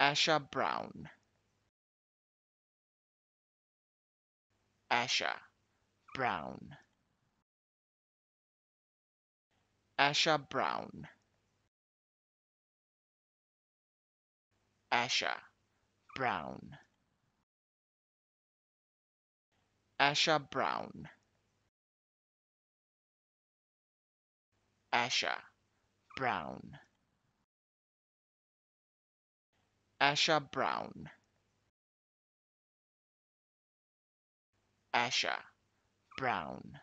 Asha Brown. Asha Brown. Asha Brown. Asha Brown. Asha Brown. Asha Brown. Asha Brown. Asha Brown.